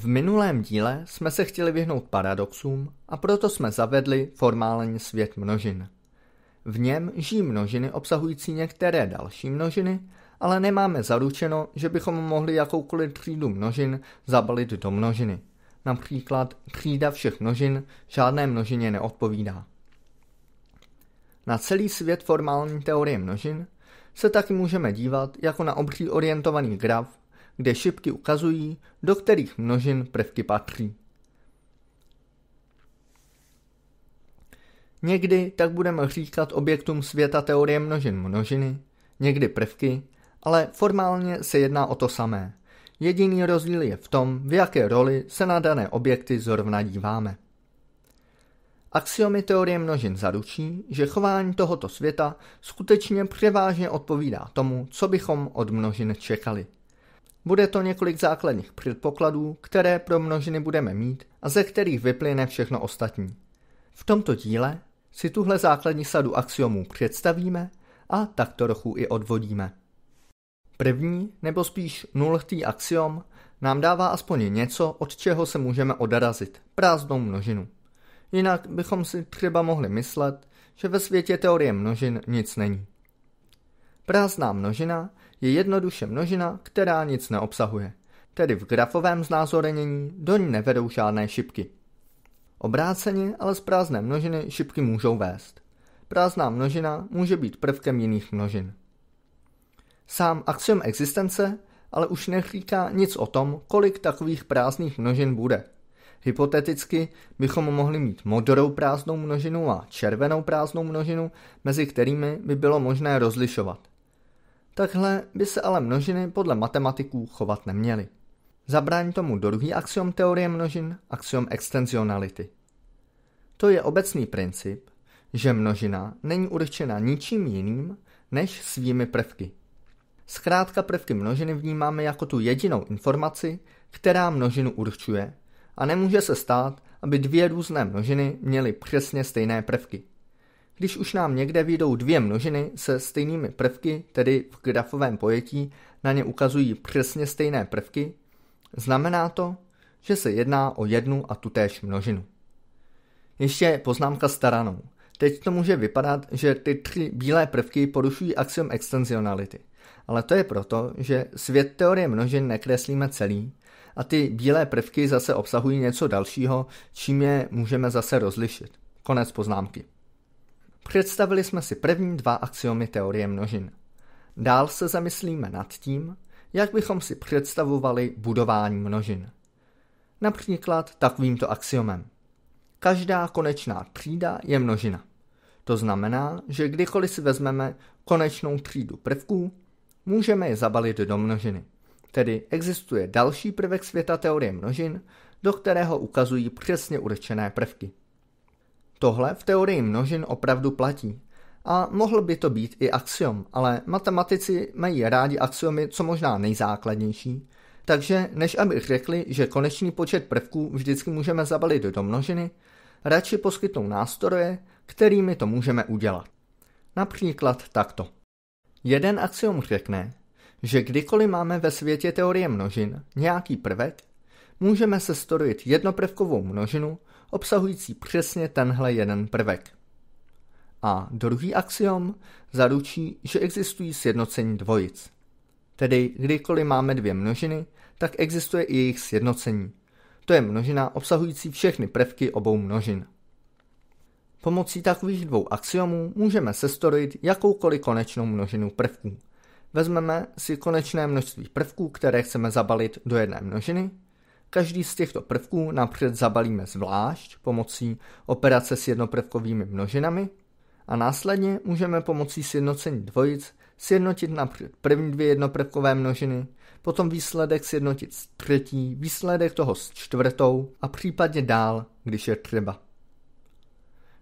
V minulém díle jsme se chtěli vyhnout paradoxům a proto jsme zavedli formální svět množin. V něm žijí množiny obsahující některé další množiny, ale nemáme zaručeno, že bychom mohli jakoukoliv třídu množin zabalit do množiny. Například třída všech množin žádné množině neodpovídá. Na celý svět formální teorie množin se taky můžeme dívat jako na obří orientovaný graf kde šipky ukazují, do kterých množin prvky patří. Někdy tak budeme říkat objektům světa teorie množin množiny, někdy prvky, ale formálně se jedná o to samé. Jediný rozdíl je v tom, v jaké roli se na dané objekty zrovna díváme. Axiomy teorie množin zaručí, že chování tohoto světa skutečně převážně odpovídá tomu, co bychom od množin čekali – bude to několik základních předpokladů, které pro množiny budeme mít a ze kterých vyplyne všechno ostatní. V tomto díle si tuhle základní sadu axiomů představíme a tak trochu i odvodíme. První, nebo spíš nultý axiom, nám dává aspoň něco, od čeho se můžeme odarazit, prázdnou množinu. Jinak bychom si třeba mohli myslet, že ve světě teorie množin nic není. Prázdná množina je jednoduše množina, která nic neobsahuje, tedy v grafovém znázornění do ní nevedou žádné šipky. Obráceně ale z prázdné množiny šipky můžou vést. Prázdná množina může být prvkem jiných množin. Sám axiom existence ale už neříká nic o tom, kolik takových prázdných množin bude. Hypoteticky bychom mohli mít modrou prázdnou množinu a červenou prázdnou množinu, mezi kterými by bylo možné rozlišovat. Takhle by se ale množiny podle matematiků chovat neměly. Zabrání tomu druhý axiom teorie množin, axiom extenzionality. To je obecný princip, že množina není určena ničím jiným než svými prvky. Zkrátka prvky množiny vnímáme jako tu jedinou informaci, která množinu určuje a nemůže se stát, aby dvě různé množiny měly přesně stejné prvky když už nám někde vyjdou dvě množiny se stejnými prvky, tedy v grafovém pojetí na ně ukazují přesně stejné prvky, znamená to, že se jedná o jednu a tutéž množinu. Ještě poznámka staranou. Teď to může vypadat, že ty tři bílé prvky porušují axiom extenzionality. Ale to je proto, že svět teorie množin nekreslíme celý a ty bílé prvky zase obsahují něco dalšího, čím je můžeme zase rozlišit. Konec poznámky. Představili jsme si první dva axiomy teorie množin. Dál se zamyslíme nad tím, jak bychom si představovali budování množin. Například takovýmto axiomem. Každá konečná třída je množina. To znamená, že kdykoliv si vezmeme konečnou třídu prvků, můžeme je zabalit do množiny. Tedy existuje další prvek světa teorie množin, do kterého ukazují přesně určené prvky. Tohle v teorii množin opravdu platí. A mohl by to být i axiom, ale matematici mají rádi axiomy co možná nejzákladnější, takže než aby řekli, že konečný počet prvků vždycky můžeme zabalit do množiny, radši poskytnou nástroje, kterými to můžeme udělat. Například takto. Jeden axiom řekne, že kdykoliv máme ve světě teorie množin nějaký prvek, můžeme sestorit jednoprvkovou množinu, obsahující přesně tenhle jeden prvek. A druhý axiom zaručí, že existují sjednocení dvojic. Tedy kdykoliv máme dvě množiny, tak existuje i jejich sjednocení. To je množina obsahující všechny prvky obou množin. Pomocí takových dvou axiomů můžeme sestrojit jakoukoliv konečnou množinu prvků. Vezmeme si konečné množství prvků, které chceme zabalit do jedné množiny Každý z těchto prvků napřed zabalíme zvlášť pomocí operace s jednoprvkovými množinami a následně můžeme pomocí sjednocení dvojic sjednotit napřed první dvě jednoprvkové množiny, potom výsledek sjednotit s třetí, výsledek toho s čtvrtou a případně dál, když je třeba.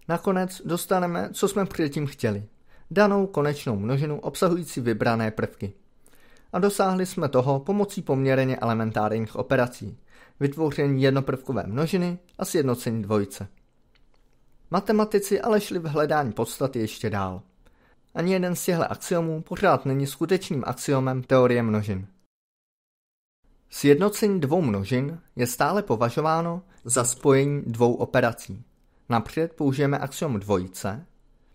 Nakonec dostaneme, co jsme předtím chtěli, danou konečnou množinu obsahující vybrané prvky a dosáhli jsme toho pomocí poměrně elementárních operací, vytvoření jednoprvkové množiny a sjednocení dvojice. Matematici ale šli v hledání podstaty ještě dál. Ani jeden z těchto axiomů pořád není skutečným axiomem teorie množin. Sjednocení dvou množin je stále považováno za spojení dvou operací. Napřed použijeme axiom dvojice.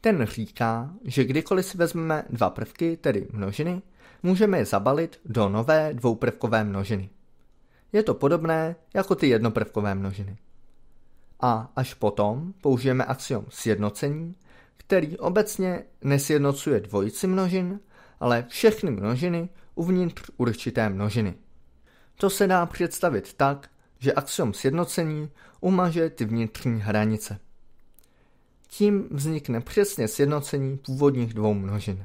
Ten říká, že kdykoliv si vezmeme dva prvky, tedy množiny, můžeme je zabalit do nové dvouprvkové množiny. Je to podobné jako ty jednoprvkové množiny. A až potom použijeme axiom sjednocení, který obecně nesjednocuje dvojici množin, ale všechny množiny uvnitř určité množiny. To se dá představit tak, že axiom sjednocení umaže ty vnitřní hranice. Tím vznikne přesně sjednocení původních dvou množin.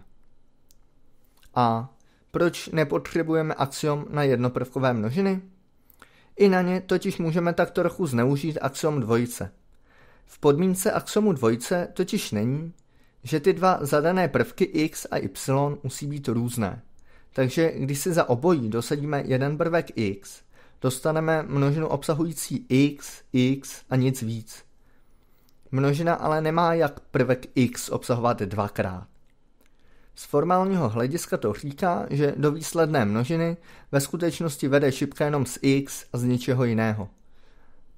A proč nepotřebujeme axiom na jednoprvkové množiny? I na ně totiž můžeme tak trochu zneužít axiom dvojice. V podmínce axiomu dvojice totiž není, že ty dva zadané prvky x a y musí být různé. Takže když si za obojí dosadíme jeden prvek x, dostaneme množinu obsahující x, x a nic víc. Množina ale nemá jak prvek x obsahovat dvakrát. Z formálního hlediska to říká, že do výsledné množiny ve skutečnosti vede šipka jenom z x a z ničeho jiného.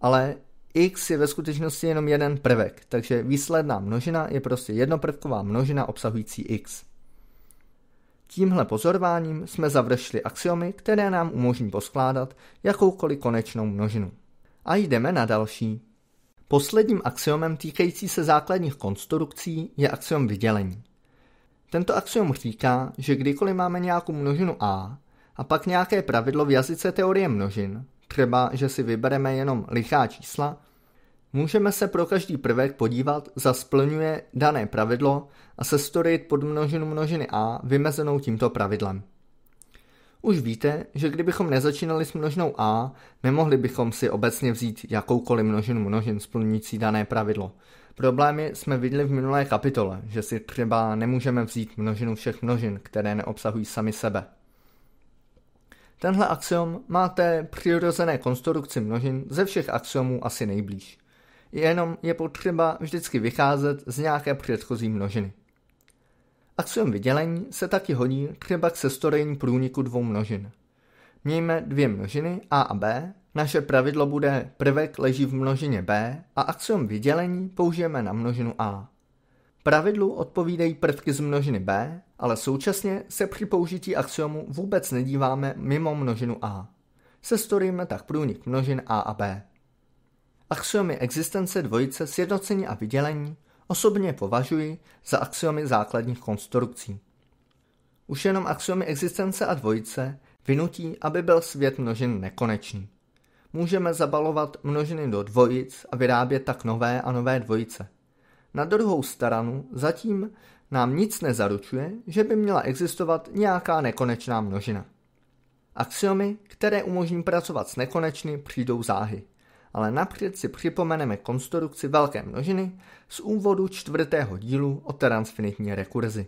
Ale x je ve skutečnosti jenom jeden prvek, takže výsledná množina je prostě jednoprvková množina obsahující x. Tímhle pozorováním jsme završili axiomy, které nám umožní poskládat jakoukoliv konečnou množinu. A jdeme na další. Posledním axiomem týkající se základních konstrukcí je axiom vydělení. Tento axiom říká, že kdykoliv máme nějakou množinu a a pak nějaké pravidlo v jazyce teorie množin, třeba že si vybereme jenom lichá čísla, můžeme se pro každý prvek podívat, za splňuje dané pravidlo a sestorit podmnožinu množiny a vymezenou tímto pravidlem. Už víte, že kdybychom nezačínali s množnou a, nemohli bychom si obecně vzít jakoukoliv množinu množin splňující dané pravidlo. Problémy jsme viděli v minulé kapitole, že si třeba nemůžeme vzít množinu všech množin, které neobsahují sami sebe. Tenhle axiom máte přirozené konstrukci množin ze všech axiomů asi nejblíž. Jenom je potřeba vždycky vycházet z nějaké předchozí množiny a vydělení se taky hodí třeba k sestorejní průniku dvou množin. Mějme dvě množiny a a b, naše pravidlo bude prvek leží v množině b a axiom vydělení použijeme na množinu a. Pravidlu odpovídají prvky z množiny b, ale současně se při použití axiomu vůbec nedíváme mimo množinu a. Sestorujeme tak průnik množin a a b. Axiomy existence dvojice sjednocení a vydělení osobně považuji za axiomy základních konstrukcí. Už jenom axiomy existence a dvojice vynutí, aby byl svět množin nekonečný. Můžeme zabalovat množiny do dvojic a vyrábět tak nové a nové dvojice. Na druhou stranu zatím nám nic nezaručuje, že by měla existovat nějaká nekonečná množina. Axiomy, které umožní pracovat s nekonečným, přijdou záhy ale napřed si připomeneme konstrukci velké množiny z úvodu čtvrtého dílu o transfinitní rekurzi.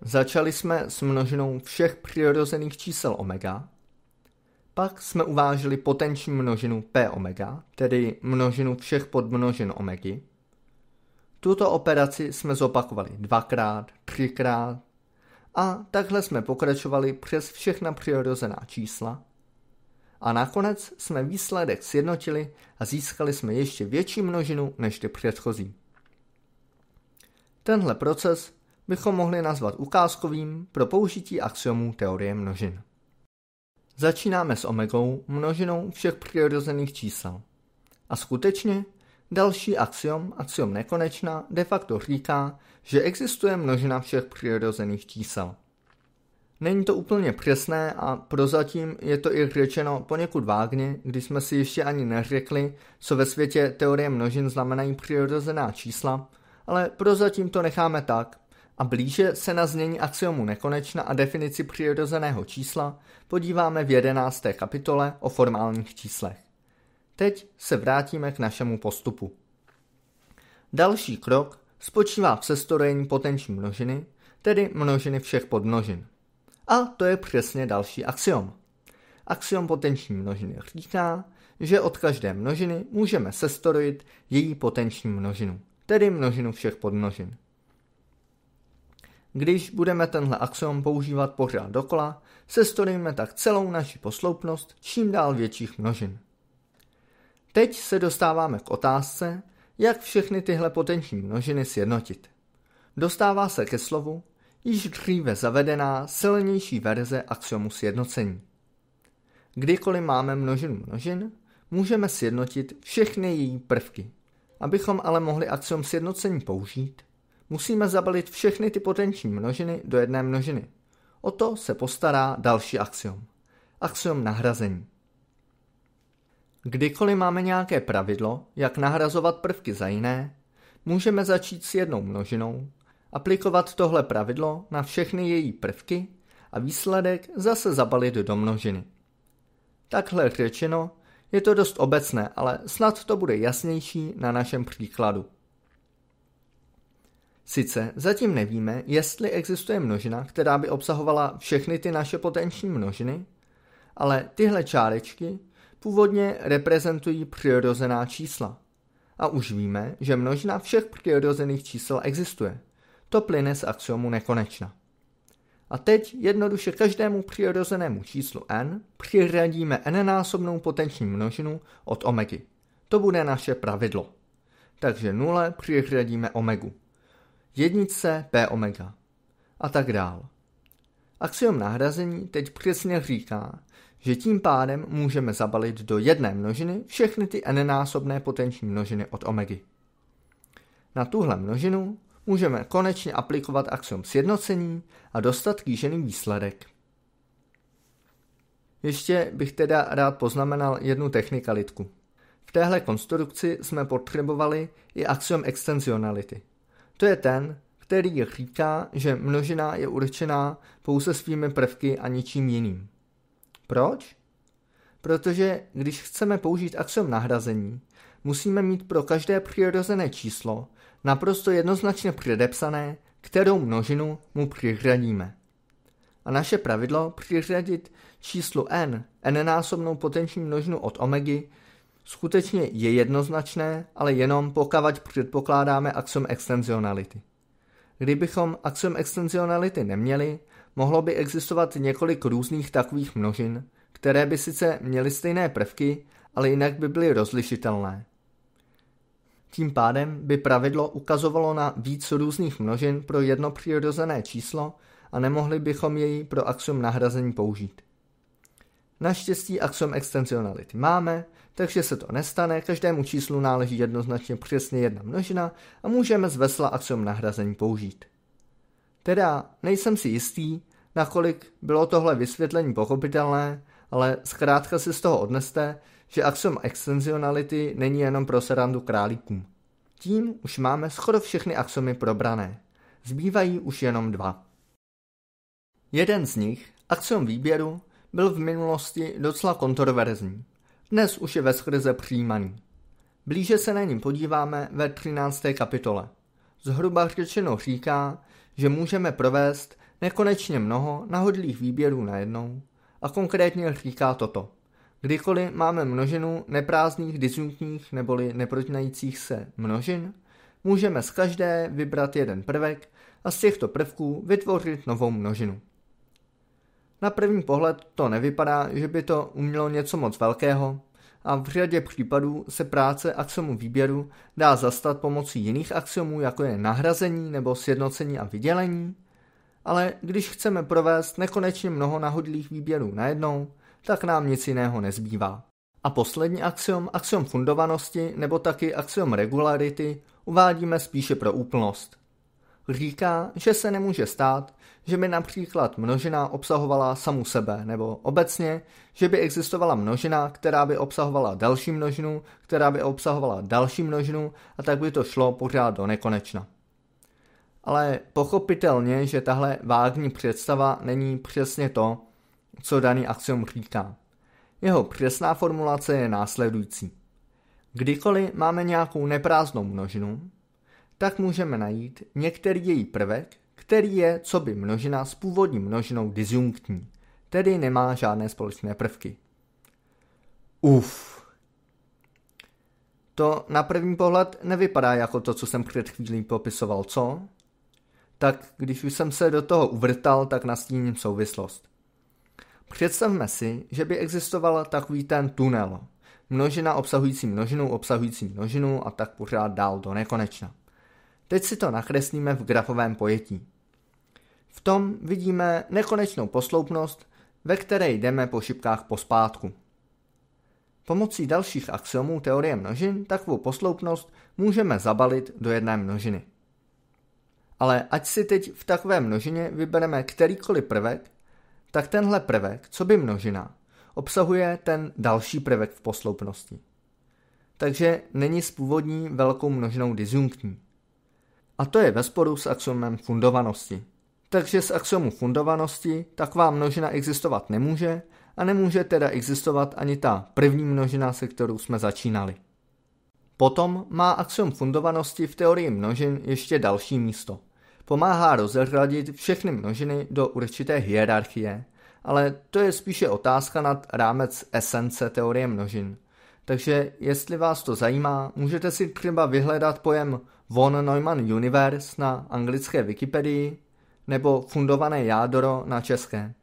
Začali jsme s množinou všech přirozených čísel omega, pak jsme uvážili potenční množinu p omega, tedy množinu všech podmnožin omegy. Tuto operaci jsme zopakovali dvakrát, třikrát a takhle jsme pokračovali přes všechna přirozená čísla – a nakonec jsme výsledek sjednotili a získali jsme ještě větší množinu než ty předchozí. Tenhle proces bychom mohli nazvat ukázkovým pro použití axiomů teorie množin. Začínáme s omegou, množinou všech přirozených čísel. A skutečně další axiom, axiom nekonečná, de facto říká, že existuje množina všech přirozených čísel – Není to úplně přesné a prozatím je to i řečeno poněkud vágně, když jsme si ještě ani neřekli, co ve světě teorie množin znamenají přirozená čísla, ale prozatím to necháme tak a blíže se na znění axiomu nekonečna a definici přirozeného čísla podíváme v 11. kapitole o formálních číslech. Teď se vrátíme k našemu postupu. Další krok spočívá v sestorojení potenční množiny, tedy množiny všech podmnožin. A to je přesně další axiom. Axiom potenční množiny říká, že od každé množiny můžeme sestrojit její potenční množinu, tedy množinu všech podmnožin. Když budeme tenhle axiom používat pořád dokola, sestrojíme tak celou naši posloupnost čím dál větších množin. Teď se dostáváme k otázce, jak všechny tyhle potenční množiny sjednotit. Dostává se ke slovu již dříve zavedená silnější verze axiomu sjednocení. Kdykoliv máme množinu množin, můžeme sjednotit všechny její prvky. Abychom ale mohli axiom sjednocení použít, musíme zabalit všechny ty potenční množiny do jedné množiny. O to se postará další axiom. Axiom nahrazení. Kdykoliv máme nějaké pravidlo, jak nahrazovat prvky za jiné, můžeme začít s jednou množinou, aplikovat tohle pravidlo na všechny její prvky a výsledek zase zabalit do množiny. Takhle řečeno, je to dost obecné, ale snad to bude jasnější na našem příkladu. Sice zatím nevíme, jestli existuje množina, která by obsahovala všechny ty naše potenční množiny, ale tyhle čárečky původně reprezentují přirozená čísla. A už víme, že množina všech přirozených čísel existuje to plyne z axiomu nekonečna. A teď jednoduše každému přirozenému číslu n přiradíme n-násobnou potenční množinu od omegy. To bude naše pravidlo. Takže 0 přiradíme omegu. Jednice p omega. A tak dál. Axiom nahrazení teď přesně říká, že tím pádem můžeme zabalit do jedné množiny všechny ty n-násobné potenční množiny od omegy. Na tuhle množinu můžeme konečně aplikovat axiom sjednocení a dostat kýžený výsledek. Ještě bych teda rád poznamenal jednu technikalitku. V téhle konstrukci jsme potřebovali i axiom extenzionality. To je ten, který říká, že množina je určená pouze svými prvky a ničím jiným. Proč? Protože když chceme použít axiom nahrazení, musíme mít pro každé přirozené číslo naprosto jednoznačně předepsané, kterou množinu mu přiřadíme. A naše pravidlo přiřadit číslu n, n-násobnou potenční množinu od omegy, skutečně je jednoznačné, ale jenom pokavať předpokládáme axiom extenzionality. Kdybychom axiom extenzionality neměli, mohlo by existovat několik různých takových množin, které by sice měly stejné prvky, ale jinak by byly rozlišitelné. Tím pádem by pravidlo ukazovalo na víc různých množin pro jedno přirozené číslo a nemohli bychom jej pro axiom nahrazení použít. Naštěstí axiom extenzionality máme, takže se to nestane, každému číslu náleží jednoznačně přesně jedna množina a můžeme z vesla axiom nahrazení použít. Teda nejsem si jistý, nakolik bylo tohle vysvětlení pochopitelné, ale zkrátka si z toho odneste, že axiom extenzionality není jenom pro serandu králíkům. Tím už máme skoro všechny axiomy probrané. Zbývají už jenom dva. Jeden z nich, axiom výběru, byl v minulosti docela kontroverzní. Dnes už je ve skrze přijímaný. Blíže se na něm podíváme ve 13. kapitole. Zhruba řečeno říká, že můžeme provést nekonečně mnoho nahodlých výběrů najednou a konkrétně říká toto. Kdykoliv máme množinu neprázdných, disjunktních neboli nepročnajících se množin, můžeme z každé vybrat jeden prvek a z těchto prvků vytvořit novou množinu. Na první pohled to nevypadá, že by to umělo něco moc velkého a v řadě případů se práce axiomu výběru dá zastat pomocí jiných axiomů, jako je nahrazení nebo sjednocení a vydělení, ale když chceme provést nekonečně mnoho nahodilých výběrů najednou, tak nám nic jiného nezbývá. A poslední axiom, axiom fundovanosti nebo taky axiom regularity, uvádíme spíše pro úplnost. Říká, že se nemůže stát, že by například množina obsahovala samu sebe, nebo obecně, že by existovala množina, která by obsahovala další množinu, která by obsahovala další množinu a tak by to šlo pořád do nekonečna. Ale pochopitelně, že tahle vágní představa není přesně to, co daný axiom říká. Jeho přesná formulace je následující. Kdykoliv máme nějakou neprázdnou množinu, tak můžeme najít některý její prvek, který je co by množina s původní množinou disjunktní, tedy nemá žádné společné prvky. Uf. To na první pohled nevypadá jako to, co jsem před chvílí popisoval, co? Tak když už jsem se do toho uvrtal, tak nastíním souvislost. Představme si, že by existoval takový ten tunel. Množina obsahující množinu, obsahující množinu a tak pořád dál do nekonečna. Teď si to nakreslíme v grafovém pojetí. V tom vidíme nekonečnou posloupnost, ve které jdeme po šipkách pospátku. Pomocí dalších axiomů teorie množin takovou posloupnost můžeme zabalit do jedné množiny. Ale ať si teď v takové množině vybereme kterýkoliv prvek, tak tenhle prvek, co by množina, obsahuje ten další prvek v posloupnosti. Takže není s původní velkou množinou disjunktní. A to je ve sporu s axiomem fundovanosti. Takže z axiomu fundovanosti taková množina existovat nemůže a nemůže teda existovat ani ta první množina, se kterou jsme začínali. Potom má axiom fundovanosti v teorii množin ještě další místo – pomáhá rozřadit všechny množiny do určité hierarchie, ale to je spíše otázka nad rámec esence teorie množin. Takže jestli vás to zajímá, můžete si třeba vyhledat pojem von Neumann Universe na anglické Wikipedii nebo fundované jádro na české.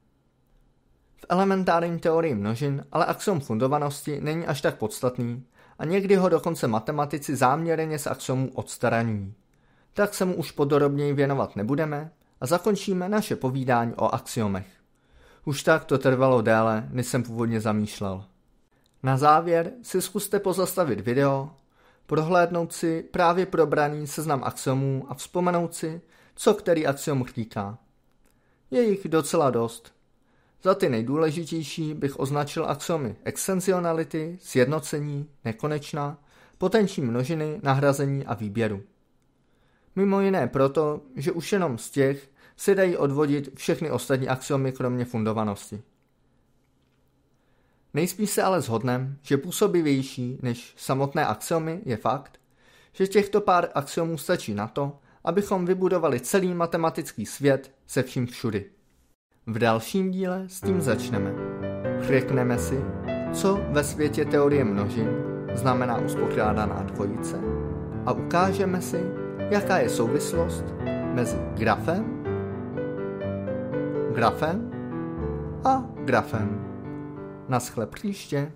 V elementární teorii množin ale axiom fundovanosti není až tak podstatný a někdy ho dokonce matematici záměrně z axiomu odstraňují tak se mu už podrobněji věnovat nebudeme a zakončíme naše povídání o axiomech. Už tak to trvalo déle, než jsem původně zamýšlel. Na závěr si zkuste pozastavit video, prohlédnout si právě probraný seznam axiomů a vzpomenout si, co který axiom říká. Je jich docela dost. Za ty nejdůležitější bych označil axiomy extensionality, sjednocení, nekonečná, potenční množiny, nahrazení a výběru mimo jiné proto, že už jenom z těch se dají odvodit všechny ostatní axiomy kromě fundovanosti. Nejspíš se ale shodneme, že působivější než samotné axiomy je fakt, že těchto pár axiomů stačí na to, abychom vybudovali celý matematický svět se vším všudy. V dalším díle s tím začneme. Řekneme si, co ve světě teorie množin znamená uspořádaná dvojice a ukážeme si, jaká je souvislost mezi grafem, grafem a grafem. Naschle příště.